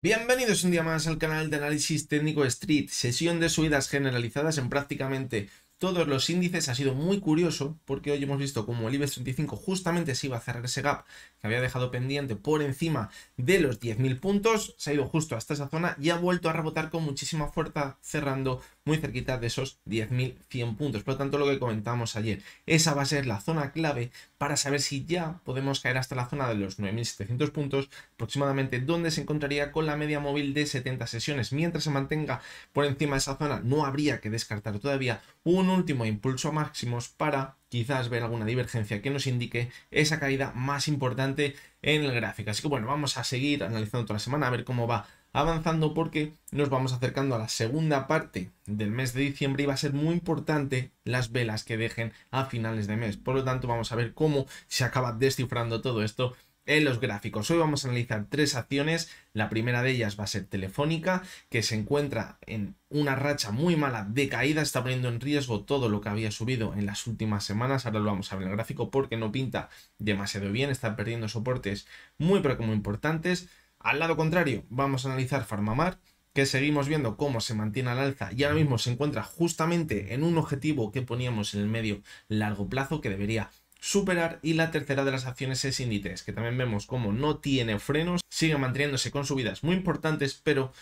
Bienvenidos un día más al canal de análisis técnico Street, sesión de subidas generalizadas en prácticamente todos los índices. Ha sido muy curioso porque hoy hemos visto como el IBEX 35 justamente se iba a cerrar ese gap que había dejado pendiente por encima de los 10.000 puntos, se ha ido justo hasta esa zona y ha vuelto a rebotar con muchísima fuerza cerrando muy cerquita de esos 10.100 puntos. Por lo tanto, lo que comentamos ayer, esa va a ser la zona clave para saber si ya podemos caer hasta la zona de los 9.700 puntos aproximadamente, donde se encontraría con la media móvil de 70 sesiones. Mientras se mantenga por encima de esa zona, no habría que descartar todavía un último impulso a máximos para quizás ver alguna divergencia que nos indique esa caída más importante en el gráfico. Así que bueno, vamos a seguir analizando toda la semana a ver cómo va avanzando porque nos vamos acercando a la segunda parte del mes de diciembre y va a ser muy importante las velas que dejen a finales de mes. Por lo tanto, vamos a ver cómo se acaba descifrando todo esto en los gráficos. Hoy vamos a analizar tres acciones. La primera de ellas va a ser Telefónica, que se encuentra en una racha muy mala de caída, está poniendo en riesgo todo lo que había subido en las últimas semanas. Ahora lo vamos a ver en el gráfico porque no pinta demasiado bien, está perdiendo soportes muy pero como importantes. Al lado contrario, vamos a analizar Farmamar, que seguimos viendo cómo se mantiene al alza y ahora mismo se encuentra justamente en un objetivo que poníamos en el medio largo plazo que debería superar y la tercera de las acciones es Inditex, que también vemos cómo no tiene frenos, sigue manteniéndose con subidas muy importantes, pero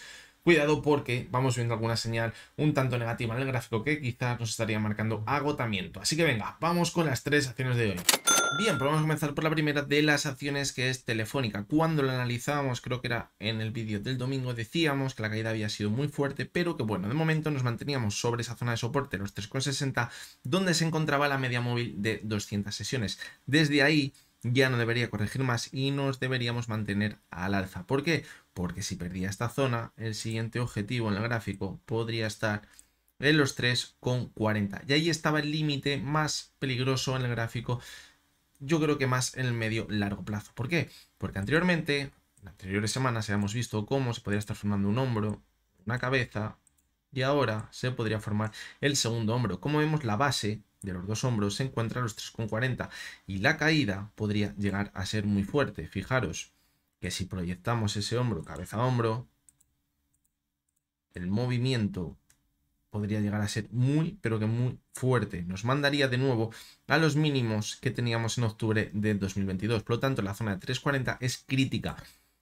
cuidado porque vamos viendo alguna señal un tanto negativa en el gráfico que quizás nos estaría marcando agotamiento. Así que venga, vamos con las tres acciones de hoy. Bien, pues vamos a comenzar por la primera de las acciones que es Telefónica. Cuando la analizábamos, creo que era en el vídeo del domingo, decíamos que la caída había sido muy fuerte, pero que bueno, de momento nos manteníamos sobre esa zona de soporte, los 3,60, donde se encontraba la media móvil de 200 sesiones. Desde ahí ya no debería corregir más y nos deberíamos mantener al alza. ¿Por qué? Porque si perdía esta zona, el siguiente objetivo en el gráfico podría estar en los 3,40. Y ahí estaba el límite más peligroso en el gráfico yo creo que más en el medio largo plazo. ¿Por qué? Porque anteriormente, en anteriores semanas, habíamos visto cómo se podría estar formando un hombro, una cabeza, y ahora se podría formar el segundo hombro. Como vemos, la base de los dos hombros se encuentra a los 3,40 y la caída podría llegar a ser muy fuerte. Fijaros que si proyectamos ese hombro cabeza a hombro, el movimiento podría llegar a ser muy, pero que muy fuerte. Nos mandaría de nuevo a los mínimos que teníamos en octubre de 2022. Por lo tanto, la zona de 340 es crítica.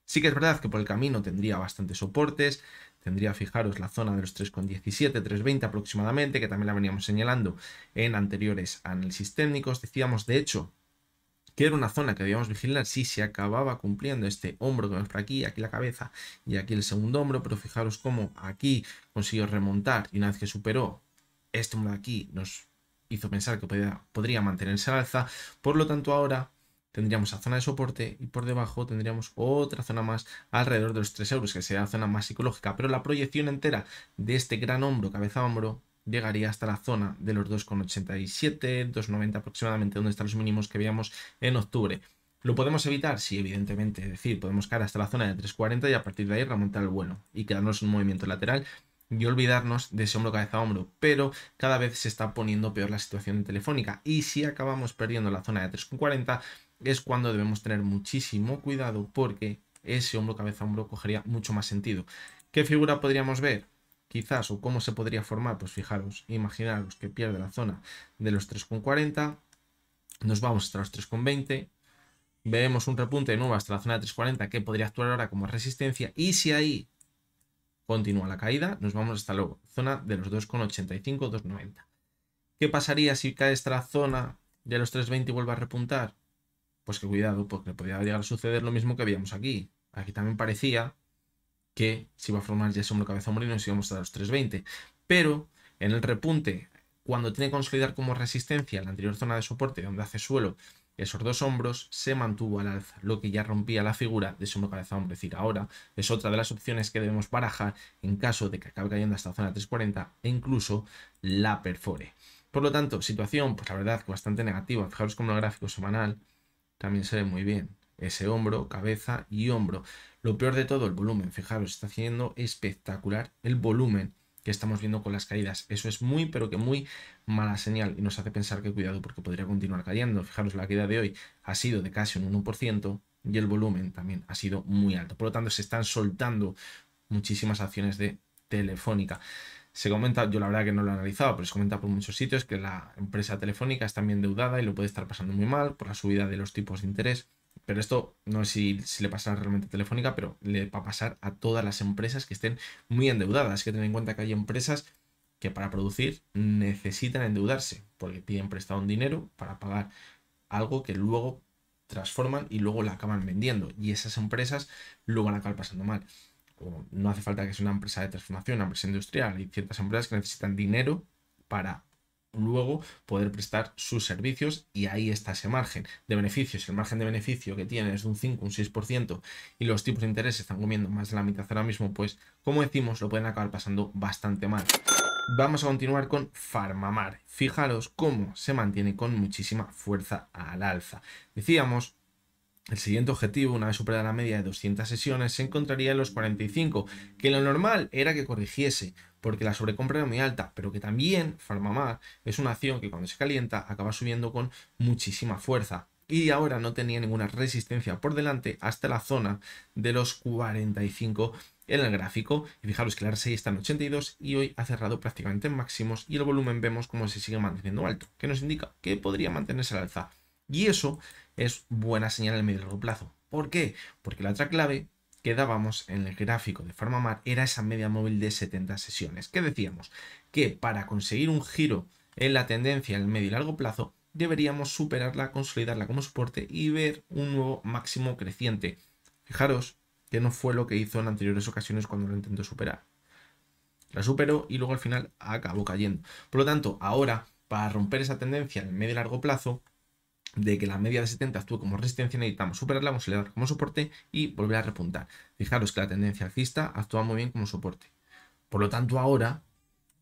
Sí que es verdad que por el camino tendría bastantes soportes, tendría, fijaros, la zona de los 3,17, 3,20 aproximadamente, que también la veníamos señalando en anteriores análisis técnicos. Decíamos, de hecho, que era una zona que debíamos vigilar si se acababa cumpliendo este hombro que vemos por aquí, aquí la cabeza y aquí el segundo hombro, pero fijaros cómo aquí consiguió remontar y una vez que superó este hombro de aquí nos hizo pensar que podría mantenerse al alza, por lo tanto ahora tendríamos la zona de soporte y por debajo tendríamos otra zona más alrededor de los 3 euros, que sería la zona más psicológica, pero la proyección entera de este gran hombro, cabeza-hombro, llegaría hasta la zona de los 2,87, 2,90 aproximadamente, donde están los mínimos que veíamos en octubre. ¿Lo podemos evitar? Sí, evidentemente. Es decir, podemos caer hasta la zona de 3,40 y a partir de ahí remontar el vuelo y quedarnos en un movimiento lateral y olvidarnos de ese hombro cabeza a hombro, pero cada vez se está poniendo peor la situación Telefónica y si acabamos perdiendo la zona de 3,40 es cuando debemos tener muchísimo cuidado porque ese hombro cabeza a hombro cogería mucho más sentido. ¿Qué figura podríamos ver? quizás o cómo se podría formar, pues fijaros, imaginaros que pierde la zona de los 3,40, nos vamos hasta los 3,20, vemos un repunte de nuevo hasta la zona de 3,40 que podría actuar ahora como resistencia y si ahí continúa la caída, nos vamos hasta la zona de los 2,85, 2,90. ¿Qué pasaría si cae esta zona de los 3,20 y vuelve a repuntar? Pues que cuidado, porque podría llegar a suceder lo mismo que habíamos aquí. Aquí también parecía que si va a formar ya hombro cabeza hombre y nos íbamos a los 320. Pero en el repunte, cuando tiene que consolidar como resistencia la anterior zona de soporte donde hace suelo, esos dos hombros se mantuvo al alza, lo que ya rompía la figura de hombro cabeza hombre. Es decir, ahora es otra de las opciones que debemos barajar en caso de que acabe cayendo hasta la zona 340 e incluso la perfore. Por lo tanto, situación, pues la verdad, bastante negativa. Fijaros como el gráfico semanal también se ve muy bien. Ese hombro, cabeza y hombro. Lo peor de todo, el volumen. Fijaros, está haciendo espectacular el volumen que estamos viendo con las caídas. Eso es muy, pero que muy mala señal y nos hace pensar que cuidado porque podría continuar cayendo. Fijaros, la caída de hoy ha sido de casi un 1% y el volumen también ha sido muy alto. Por lo tanto, se están soltando muchísimas acciones de Telefónica. Se comenta, yo la verdad que no lo he analizado, pero se comenta por muchos sitios que la empresa telefónica está bien deudada y lo puede estar pasando muy mal por la subida de los tipos de interés pero esto no es si, le pasa realmente a Telefónica, pero le va a pasar a todas las empresas que estén muy endeudadas. Hay que tener en cuenta que hay empresas que para producir necesitan endeudarse, porque tienen prestado un dinero para pagar algo que luego transforman y luego la acaban vendiendo. Y esas empresas luego van a acabar pasando mal. no hace falta que sea una empresa de transformación, una empresa industrial. Hay ciertas empresas que necesitan dinero para luego poder prestar sus servicios y ahí está ese margen de beneficios. El margen de beneficio que tiene es de un 5, un 6% y los tipos de interés están comiendo más de la mitad ahora mismo, pues como decimos lo pueden acabar pasando bastante mal. Vamos a continuar con Farmamar. Fijaros cómo se mantiene con muchísima fuerza al alza. Decíamos el siguiente objetivo, una vez superada la media de 200 sesiones, se encontraría en los 45, que lo normal era que corrigiese, porque la sobrecompra era muy alta, pero que también Farmamar es una acción que cuando se calienta acaba subiendo con muchísima fuerza. Y ahora no tenía ninguna resistencia por delante hasta la zona de los 45 en el gráfico. Y fijaros que la R6 está en 82 y hoy ha cerrado prácticamente en máximos y el volumen vemos como se sigue manteniendo alto, que nos indica que podría mantenerse al alza. Y eso es buena señal el medio y largo plazo. ¿Por qué? Porque la otra clave que dábamos en el gráfico de Mar era esa media móvil de 70 sesiones, que decíamos que para conseguir un giro en la tendencia en el medio y largo plazo deberíamos superarla, consolidarla como soporte y ver un nuevo máximo creciente. Fijaros que no fue lo que hizo en anteriores ocasiones cuando lo intentó superar. La superó y luego al final acabó cayendo. Por lo tanto, ahora, para romper esa tendencia en el medio y largo plazo, de que la media de 70 actúe como resistencia, necesitamos superarla, leer como soporte y volver a repuntar. Fijaros que la tendencia alcista actúa muy bien como soporte. Por lo tanto, ahora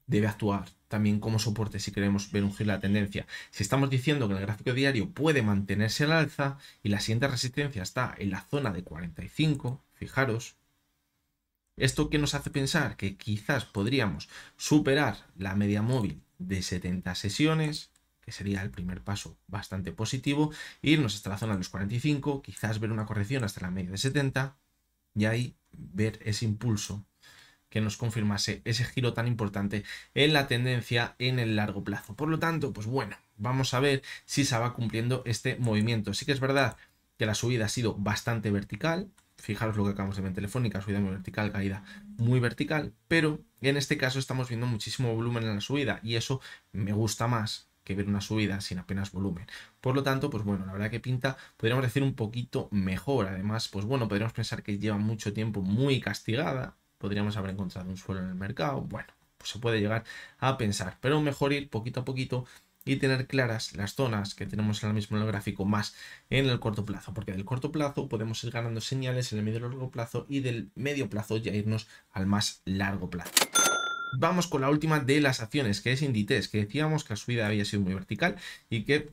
debe actuar también como soporte si queremos ver un la tendencia. Si estamos diciendo que el gráfico diario puede mantenerse al alza y la siguiente resistencia está en la zona de 45, fijaros, esto que nos hace pensar que quizás podríamos superar la media móvil de 70 sesiones que sería el primer paso bastante positivo, irnos hasta la zona de los 45, quizás ver una corrección hasta la media de 70 y ahí ver ese impulso que nos confirmase ese giro tan importante en la tendencia en el largo plazo. Por lo tanto, pues bueno, vamos a ver si se va cumpliendo este movimiento. Sí que es verdad que la subida ha sido bastante vertical, fijaros lo que acabamos de ver en Telefónica, subida muy vertical, caída muy vertical, pero en este caso estamos viendo muchísimo volumen en la subida y eso me gusta más que ver una subida sin apenas volumen. Por lo tanto, pues bueno, la verdad que pinta, podríamos decir, un poquito mejor. Además, pues bueno, podríamos pensar que lleva mucho tiempo muy castigada, podríamos haber encontrado un suelo en el mercado, bueno, pues se puede llegar a pensar, pero mejor ir poquito a poquito y tener claras las zonas que tenemos ahora mismo en el gráfico más en el corto plazo, porque del corto plazo podemos ir ganando señales en el medio y largo plazo y del medio plazo ya irnos al más largo plazo vamos con la última de las acciones, que es Inditex, que decíamos que la subida había sido muy vertical y que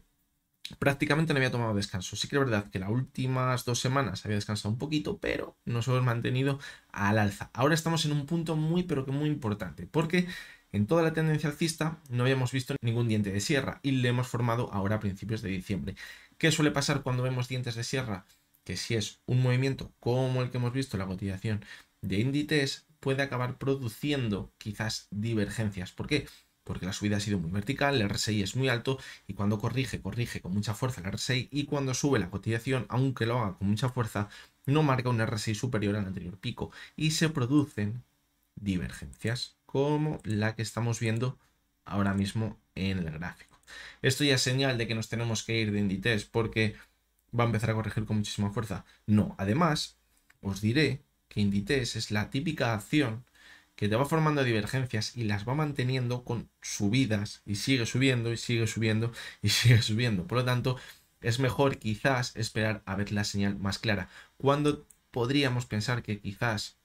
prácticamente no había tomado descanso. Sí que es verdad que las últimas dos semanas había descansado un poquito, pero nos hemos mantenido al alza. Ahora estamos en un punto muy, pero que muy importante, porque en toda la tendencia alcista no habíamos visto ningún diente de sierra y le hemos formado ahora a principios de diciembre. ¿Qué suele pasar cuando vemos dientes de sierra? Que si es un movimiento como el que hemos visto la cotización de Inditex, puede acabar produciendo quizás divergencias. ¿Por qué? Porque la subida ha sido muy vertical, el RSI es muy alto y cuando corrige, corrige con mucha fuerza el RSI y cuando sube la cotización, aunque lo haga con mucha fuerza, no marca un RSI superior al anterior pico y se producen divergencias como la que estamos viendo ahora mismo en el gráfico. Esto ya es señal de que nos tenemos que ir de Inditex porque va a empezar a corregir con muchísima fuerza. No, además, os diré que indites es la típica acción que te va formando divergencias y las va manteniendo con subidas y sigue subiendo y sigue subiendo y sigue subiendo. Por lo tanto, es mejor quizás esperar a ver la señal más clara. ¿Cuándo podríamos pensar que quizás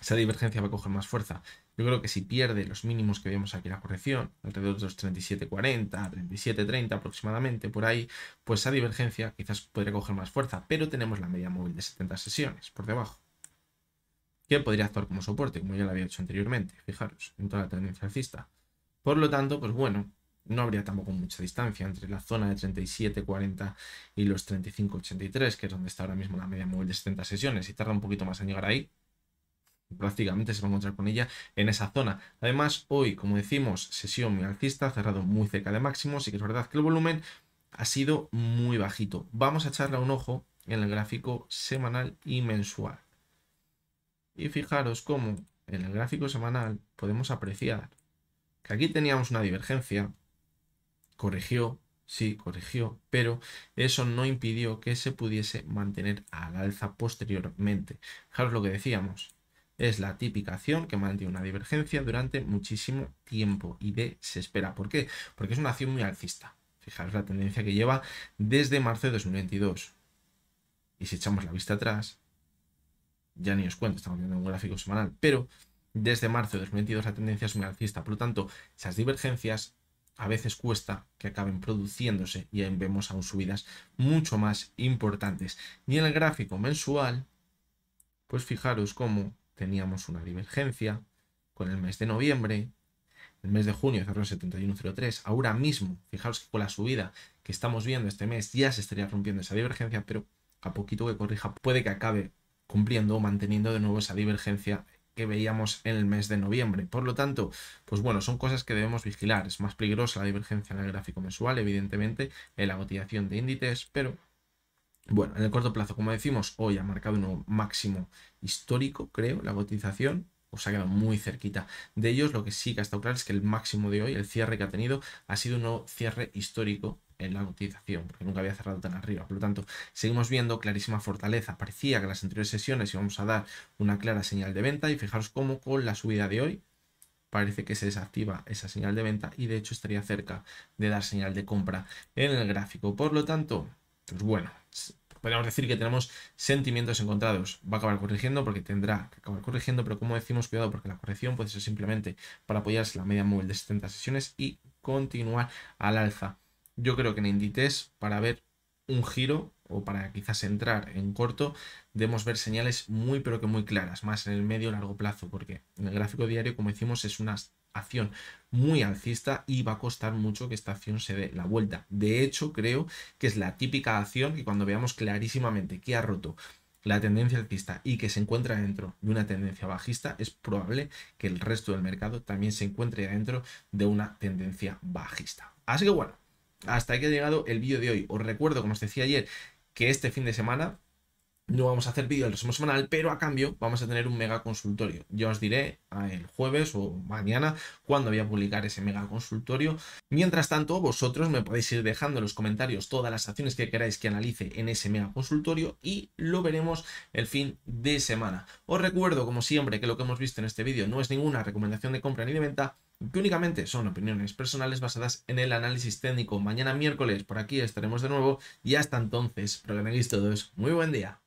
esa divergencia va a coger más fuerza? Yo creo que si pierde los mínimos que vemos aquí la corrección, alrededor de los 37.40, 37.30 aproximadamente, por ahí, pues esa divergencia quizás podría coger más fuerza, pero tenemos la media móvil de 70 sesiones por debajo podría actuar como soporte, como ya lo había hecho anteriormente, fijaros, en toda la tendencia alcista. Por lo tanto, pues bueno, no habría tampoco mucha distancia entre la zona de 37.40 y los 35.83, que es donde está ahora mismo la media móvil de 70 sesiones, si tarda un poquito más en llegar ahí, prácticamente se va a encontrar con ella en esa zona. Además, hoy, como decimos, sesión muy alcista, cerrado muy cerca de máximos, y que es verdad que el volumen ha sido muy bajito. Vamos a echarle un ojo en el gráfico semanal y mensual. Y fijaros cómo en el gráfico semanal podemos apreciar que aquí teníamos una divergencia, corrigió, sí, corrigió, pero eso no impidió que se pudiese mantener al alza posteriormente. Fijaros lo que decíamos, es la típica acción que mantiene una divergencia durante muchísimo tiempo y desespera. ¿Por qué? Porque es una acción muy alcista. Fijaros la tendencia que lleva desde marzo de 2022. Y si echamos la vista atrás, ya ni os cuento, estamos viendo un gráfico semanal, pero desde marzo de 2022 la tendencia es muy alcista. Por lo tanto, esas divergencias a veces cuesta que acaben produciéndose y ahí vemos aún subidas mucho más importantes. Y en el gráfico mensual, pues fijaros cómo teníamos una divergencia con el mes de noviembre, el mes de junio cerró 71.03. Ahora mismo, fijaros que con la subida que estamos viendo este mes ya se estaría rompiendo esa divergencia, pero a poquito que corrija puede que acabe cumpliendo o manteniendo de nuevo esa divergencia que veíamos en el mes de noviembre. Por lo tanto, pues bueno, son cosas que debemos vigilar. Es más peligrosa la divergencia en el gráfico mensual, evidentemente, en la cotización de índices, pero bueno, en el corto plazo, como decimos, hoy ha marcado un máximo histórico, creo, la cotización. se ha quedado muy cerquita de ellos. Lo que sí que ha estado claro es que el máximo de hoy, el cierre que ha tenido, ha sido un nuevo cierre histórico en la cotización, porque nunca había cerrado tan arriba. Por lo tanto, seguimos viendo clarísima fortaleza. Parecía que en las anteriores sesiones íbamos a dar una clara señal de venta y fijaros cómo con la subida de hoy parece que se desactiva esa señal de venta y de hecho estaría cerca de dar señal de compra en el gráfico. Por lo tanto, pues bueno, podríamos decir que tenemos sentimientos encontrados. Va a acabar corrigiendo porque tendrá que acabar corrigiendo, pero como decimos, cuidado porque la corrección puede ser simplemente para apoyarse la media móvil de 70 sesiones y continuar al alza yo creo que en Inditex, para ver un giro o para quizás entrar en corto, debemos ver señales muy pero que muy claras, más en el medio largo plazo, porque en el gráfico diario, como decimos, es una acción muy alcista y va a costar mucho que esta acción se dé la vuelta. De hecho, creo que es la típica acción que cuando veamos clarísimamente que ha roto la tendencia alcista y que se encuentra dentro de una tendencia bajista, es probable que el resto del mercado también se encuentre dentro de una tendencia bajista. Así que bueno, hasta aquí ha llegado el vídeo de hoy. Os recuerdo, como os decía ayer, que este fin de semana no vamos a hacer vídeo del resumen semanal, pero a cambio vamos a tener un mega consultorio. Yo os diré ah, el jueves o mañana cuándo voy a publicar ese mega consultorio. Mientras tanto, vosotros me podéis ir dejando en los comentarios todas las acciones que queráis que analice en ese mega consultorio y lo veremos el fin de semana. Os recuerdo, como siempre, que lo que hemos visto en este vídeo no es ninguna recomendación de compra ni de venta, que únicamente son opiniones personales basadas en el análisis técnico. Mañana miércoles por aquí estaremos de nuevo y hasta entonces, programéis todos, muy buen día.